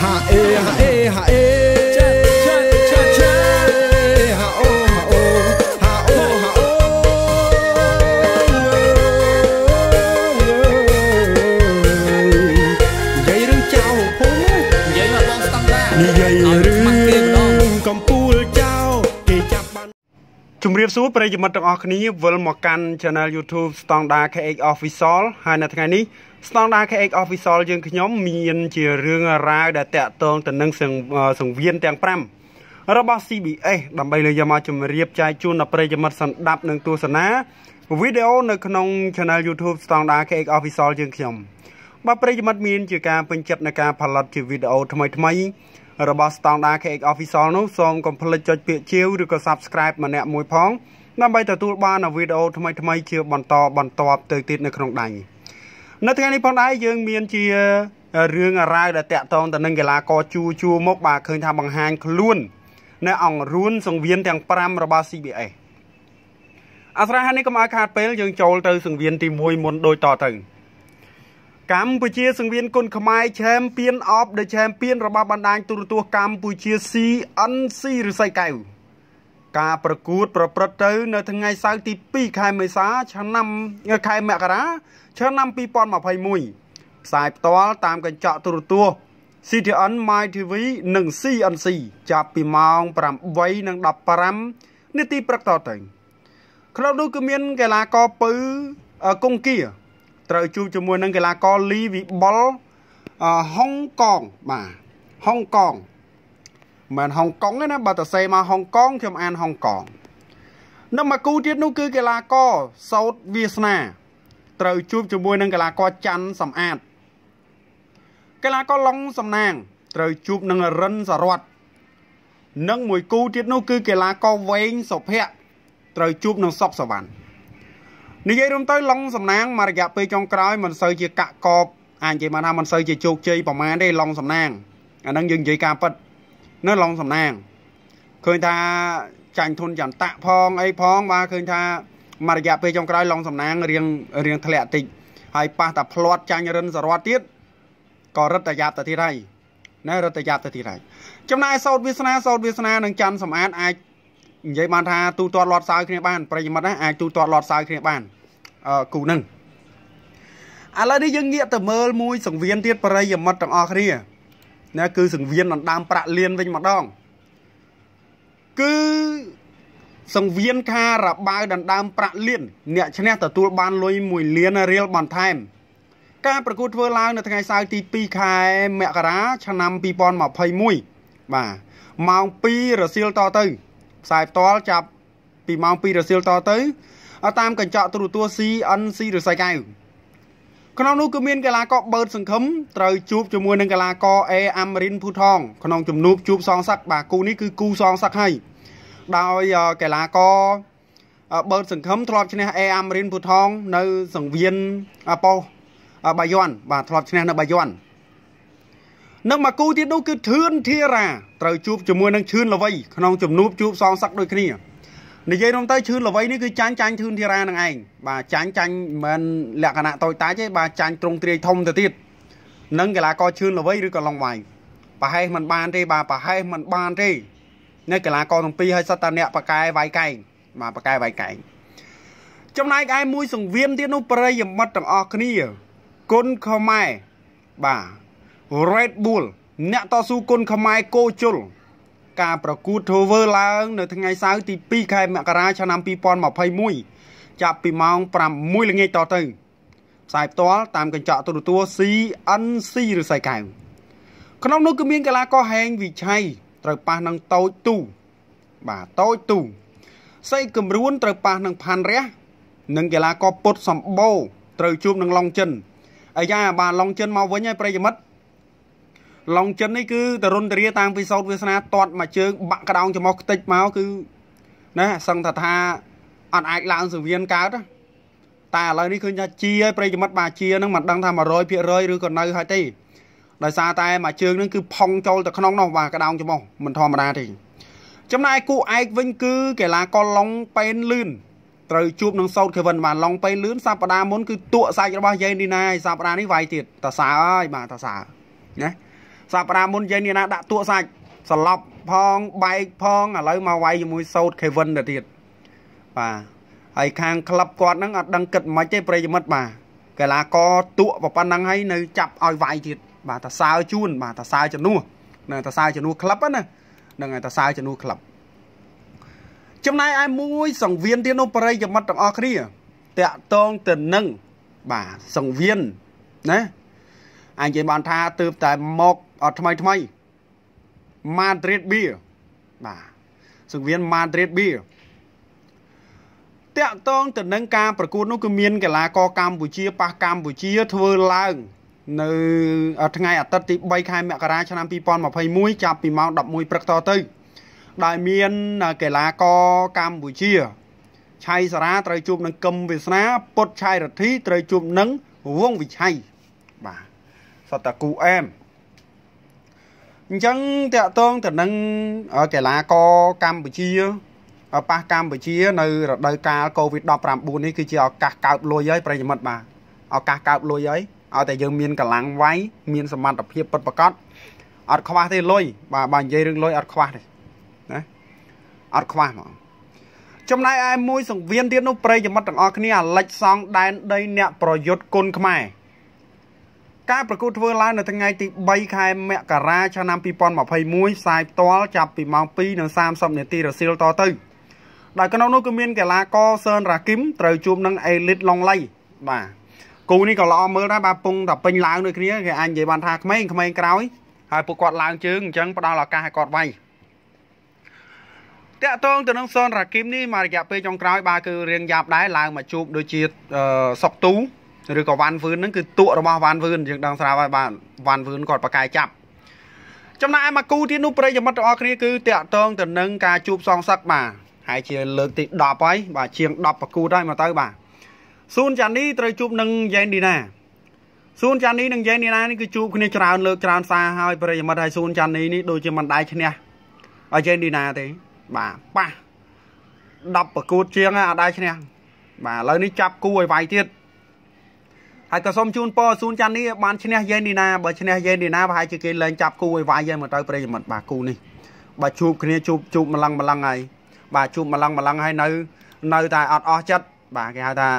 האה, האה, האה ជំរាបសួរប្រិយមិត្តទាំងអស់គ្នាវិលមកកាន់ Channel YouTube ស្តង់ដា KH Official ហើយនៅថ្ងៃនេះស្តង់ដារ KX Official យើងខ្ញុំ មាន ជារឿងរ៉ាវដែលតាក់ទងទៅនឹងសង្វៀនទាំង5របស់ CBS ដើម្បីលើកយកមកជម្រាបចែកជូនដល់ប្រិយមិត្តសម្ដាប់និងទស្សនាវីដេអូនៅក្នុង Channel YouTube ស្តង់ដារ KX Official យើងខ្ញុំបាទប្រិយមិត្តមានជាការពេញចិត្តនៅការផលិតជាវីដេអូថ្មីថ្មីរបស់ស្តង់ដារ KX Official នោះសូមកុំភ្លេចចុចពាក្យជាវឬក៏ Subscribe ម្នាក់មួយផង ដើម្បីទទួលបានវីដេអូថ្មីថ្មីជាបន្តបន្តទៅទៀតនៅក្នុងដៃនៅថ្ងៃនេះផងដែរយើងមានជារឿងអារ៉ាវដែលតាក់ទងទៅនឹងកីឡាករជួជួមកបាទឃើញថាបង្ហាញខ្លួន នៅអង្គរួនសង្វៀនទាំង5របស់ CBS អាស្រ័យនេះកុំឲ្យខាតពេលយើងចូលទៅ សង្វៀនទី1មុនដូចតទៅកម្ពុជាសង្វៀនគុណខ្មែរ Champion of the Champion របស់បណ្ដាញទូរទស្សន៍កម្ពុជា CNC ឬសៃកៅការប្រកួតប្រព្រឹត្តទៅនៅថ្ងៃសៅរ៍ទី2ខែមេសាឆ្នាំខែមករាឆ្នាំ2021ផ្សាយផ្ទាល់តាមកញ្ចក់ទូរទស្សន៍ CTN My TV និង CNC ចាប់ពីម៉ោង8:15នាទីព្រឹកតទៅក្នុងនោះគឺមានកីឡាករពៅកុងគាត្រូវជួបជាមួយនឹងកីឡាករលីវិបុលហុងកងបាទហុងកងមិនហុងកុងទេណាបើតសេមកហុងកុងខ្ញុំអានហុងកុងនៅមកគូទៀតនោះគឺកីឡាករសោតវាសនាត្រូវជួបជាមួយនឹងកីឡាករច័ន្ទសំអាតកីឡាករឡុងសំណាង ត្រូវជួបនឹងរិនសរត និងមួយគូទៀតនោះគឺ កីឡាករវែងសុភ័ក្រត្រូវជួបនឹងសុកសវណ្ណនិយាយរួមទៅឡុងសំណាងមករយៈពេលចុងក្រោយមិនសូវជាកាក់កបអាចនិយាយមកថាមិនសូវជាជោគជ័យប្រមាណទេឡុងសំណាងអានឹងយើងនិយាយការប៉ັດនៅឡុងសំណាងឃើញថាចាញ់ធុនចន្ទៈផងអីផងបាទឃើញថាមួយរយៈពេលចុងក្រោយឡុងសំណាងរៀងរៀងធ្លាក់តិចហើយប៉ះតែផ្្លាត់ចាញ់រិនសរតទៀតក៏រត់តែយ៉ាប់ទៅទៀតហើយណារត់តែយ៉ាប់ទៅទៀតហើយចំណែកសោតវាសនាសោតវាសនានឹងច័ន្ទសំអាតអាចនិយាយបានថាទូទាត់លាត់សើគ្នាបានប្រិយមិត្តណាអាចទូទាត់លាត់សើគ្នាបានអឺគូនឹងឥឡូវនេះយើងងាកទៅមើលមួយសង្វៀនទៀតប្រិយមិត្តទាំងអស់គ្នាណាគឺសង្វៀនដណ្ដើមប្រាក់លានវិញម្ដងគឺសង្វៀនការរបាវដណ្ដើមប្រាក់លានអ្នកឈ្នះទទួលបានលុយ1លានរៀលបន្ថែមការប្រកួតធ្វើឡើងនៅថ្ងៃសៅរ៍ទី2ខែមករាឆ្នាំ2021បាទម៉ោង2រសៀលតទៅផ្សាយផ្ទាល់ចាប់ពីម៉ោង2រសៀលតទៅតាមកញ្ចក់ទូរទស្សន៍ CNC រសៃកៅក្នុងនោះគឺមានកីឡាករបឺតសង្ឃឹមត្រូវជួបជាមួយនឹងកីឡាករអេអាមរិនភូថងក្នុងជំនួបជួបសងស័កបាទគូនេះគឺគូសងស័កហើយដោយកីឡាករបើតសង្ឃឹមធ្លាប់ឈ្នះអេអាមរិនភូថងនៅសង្វៀនប៉ោបាយ័នបាទធ្លាប់ឈ្នះនៅបាយ័ននិងមកគូទៀតនោះគឺធឿនធារាត្រូវជួបជាមួយនឹងឈឿនល្វី ក្នុងជំនួបជួបសងស័កដូចគ្នានិយាយរំទៅឈឺល្វីនេះគឺចាញ់ចាញ់ឈឺធីរ៉ានឹងឯងបាទចាញ់ចាញ់មិនលក្ខណៈតូចតាចទេបាទចាញ់ត្រង់ទ្រាយធំទៅទៀតនឹងកីឡាករឈឺល្វីឬក៏ឡុងវាយប្រហែលមិនបានទេបាទប្រហែលមិនបានទេនៅកីឡាករទាំងពីរហើយសិតតាអ្នកប៉កែវាយកែងបាទប៉កែវាយកែងចំណែកឯមួយសង្វៀមទៀតនោះប្រិយមិត្តទាំងអស់គ្នាគុណខ្មែរបាទ Red Bull អ្នកតស៊ូគុណខ្មែរកោជុលការប្រកួតធ្វើវើឡើងនៅថ្ងៃសៅរ៍ទី2ខែមករាឆ្នាំ2021ចាប់ពីម៉ោង6ល្ងាចតទៅផ្សាយផ្ទាល់តាមកញ្ចក់ទូរទស្សន៍ CNC ឬសៃកៅក្នុងនោះគឺមានកីឡាករហេងវិឆ័យត្រូវប៉ះនឹងតូចទូបាទតូចទូសីគំរួនត្រូវប៉ះនឹងផាន់រះនិងកីឡាករពុតសម្បូរត្រូវជួបនឹងឡុងចិនអាយ៉ាបាទឡុងចិនមកវិញហើយប្រិយមិត្តឡុងចិននេះគឺតរុនតរាតាមពីសោតវាសនាតាត់មួយជើងបាក់កដោងចំោះខ្ទេចមកគឺណាសឹងថាថាអត់អាចឡើងសវៀនកើតតែឥឡូវនេះឃើញថាជាឲ្យប្រិយមិត្តបាទជានឹងមិនដឹងថា100%ឬក៏នៅហើយទេដោយសារតែមួយជើងនឹងគឺផុងចូលទៅក្នុងនោះបាទកដោងចំោះមិនធម្មតាទេចំណែកគូឯកវិញគឺកីឡាករឡុងប៉ែនលឿនត្រូវជួបនឹងសោតខេវិនបានឡុងប៉ែនលឿនសប្តាហ៍មុនគឺតក់សាច់របស់យេនីណាហើយសប្តាហ៍នេះវាយទៀតតាសាអើយបាទតាសាណាសប្តាហ៍មុនយាយនេះណាដាក់ទួសាច់សឡប់ផងបែកផងឥឡូវមកវាយជាមួយសោត Kevin ទៅទៀតបាទហើយខាងក្លឹបគាត់ហ្នឹងអត់ដឹងគិតមិនទេប្រិយមិត្តបាទកីឡាករតួប៉ុណ្ណឹងហើយនៅចាប់ឲ្យវាយទៀតបាទតសើជូនបាទតសើជំនួសនៅតសើជំនួសក្លឹបណានឹងតសើជំនួសក្លឹបចំណែកឯមួយ សង្វៀនទៀតនោះប្រិយមិត្តទាំងអស់គ្នាតាក់តងទៅនឹងបាទសង្វៀនណាអញនិយាយបានថាទើបតែមកអត់ថ្មីថ្មី Madrid Beer បាទសង្វៀន Madrid Beer តាក់តងទៅនឹងការប្រកួតនោះគឺមានកីឡាករកម្ពុជាប៉ះកម្ពុជា ធ្វើឡើង នៅថ្ងៃអាទិត្យទី3ខែមករាឆ្នាំ2021ចាប់ពីម៉ោង11ព្រឹកតទៅដែលមានកីឡាករកម្ពុជាឆៃសារាត្រូវជួបនឹងកឹមវាសនា ពុតឆៃរទ្ធីត្រូវជួបនឹងវងវិឆ័យបាទសតកូអែមអញ្ចឹងតកតងទៅនឹងកីឡាករកម្ពុជាប៉ះកម្ពុជា នៅរដូវកាល COVID-19 នេះគឺជាឱកាសកើបលុយហើយប្រិយមិត្តបាទឱកាសកើបលុយហើយឲ្យតែយើង មានកម្លាំងវាយមានសមត្ថភាពពិតប្រាកដអត់ខ្វះទេលុយបាទបើនិយាយរឿងលុយអត់ខ្វះទេណាអត់ខ្វះហ្មងចំណែកឯមួយសង្វៀនទៀតនោះប្រិយមិត្តទាំងអស់គ្នាអាលិចសងដែនដី អ្នកប្រយុទ្ធគុណខ្មែរការប្រកួតធ្វើឡើងនៅថ្ងៃទី3ខែមករាឆ្នាំ2021ផ្សាយផ្ទាល់ចាប់ពីម៉ោង2:30នាទីរសៀលតទៅដោយក្នុងនោះគឺមានកីឡាករស៊ើនរ៉ាគីមត្រូវជួបនឹងអេលីតឡុងឡៃបាទគូនេះក៏ល្អមើលដែរបាទពងតែពេញឡើងដូចគ្នាគេអាចនិយាយបានថាក្មេងក្មេងក្រោយហើយពួកគាត់ឡើងជើងអញ្ចឹងផ្ដល់ឱកាសឲ្យគាត់វាយតាក់ទងទៅនឹងស៊ុនរ៉ាគីមនេះមករយៈពេលចុងក្រោយបាទគឺរៀងយ៉ាប់ដែរឡើងមកជួបដូចជាសុកទូឬក៏វ៉ាន់វឿនហ្នឹងគឺតួករបស់វ៉ាន់វឿនយើងដឹងស្រាប់ហើយបាទវ៉ាន់វឿនគាត់ប្រកែកចាប់ចំណែកឯមកគូទៀតនោះប្រិយមិត្តទាំងអស់គ្នាគឺតាក់ទងទៅនឹងការជួបសងសឹកបាទហើយជា លើកទី10ហើយបាទជាង10ប្រកួតហើយមកទៅ បាទស៊ូនចានីត្រូវជួបនឹងយ៉ែនឌីណាស៊ូនចានីនិងយ៉ែនឌីណានេះគឺជួបគ្នាច្រើន លើកច្រើន សារហើយ ប្រិយមិត្តហើយស៊ូនចានីនេះដូចជាមិនដែរឈ្នះឲ្យយ៉ែនឌីណាទេបាទប៉ះ10ប្រកួតជាងអាចដែរឈ្នះបាទឥឡូវនេះចាប់គូឲ្យវាយទៀតហើយក៏សូមជូនពរស៊ូនចាន់នេះបានឈ្នះយេនឌីណាបើឈ្នះយេនឌីណាប្រហែលជាគេលែងចាប់គូឲ្យវាយហើយមកទៅប្រិយមិត្តបាទគូនេះបាទជួបគ្នាជួបជួបម្លឹងម្លឹងហើយបាទជួបម្លឹងម្លឹងហើយនៅ នៅ តែអត់អស់ចិត្តបាទគេហៅថា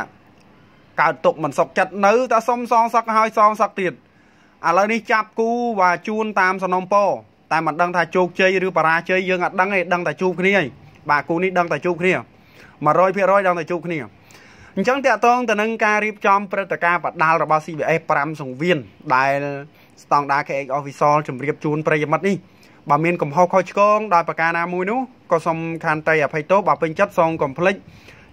កើតទុកមិនសុខចិត្តនៅតែសុំសងសឹកហើយសងសឹកទៀតឥឡូវនេះចាប់គូបាទជួនតាមសំណុំពរតែមិនដឹងថាជោគជ័យឬបរាជ័យយើងអត់ដឹងទេដឹងតែជួបគ្នាហើយបាទគូនេះដឹងតែជួបគ្នា100%ដឹងតែជួបគ្នាអញ្ចឹងតកតងទៅនឹងការរៀបចំព្រឹត្តិការណ៍បដាលរបស់ CBA 5សង្វៀនដែលស្តង់ដា KX Official ជម្រាបជូនប្រិយមិត្តនេះបើមានកំហុសខុសឆ្គងដោយប្រការណាមួយនោះក៏សូមខានតៃអភ័យទោសបើពេញចិត្តសូមកុំភ្លេច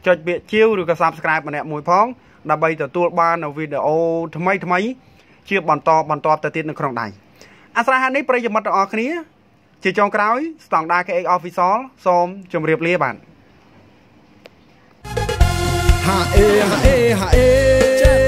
ចុចពាក្យជាវឬក៏ Subscribe ម្នាក់មួយផងដើម្បីទទួលបាននូវវីដេអូថ្មីថ្មីជាបន្តបន្តទៅទៀតនៅក្នុងដៃអាស្រ័យហានេះប្រិយមិត្តទាំងអស់គ្នាជាចុងក្រោយស្តង់ដា KX Official សូមជម្រាបលាបាទ ha e ha e ha e.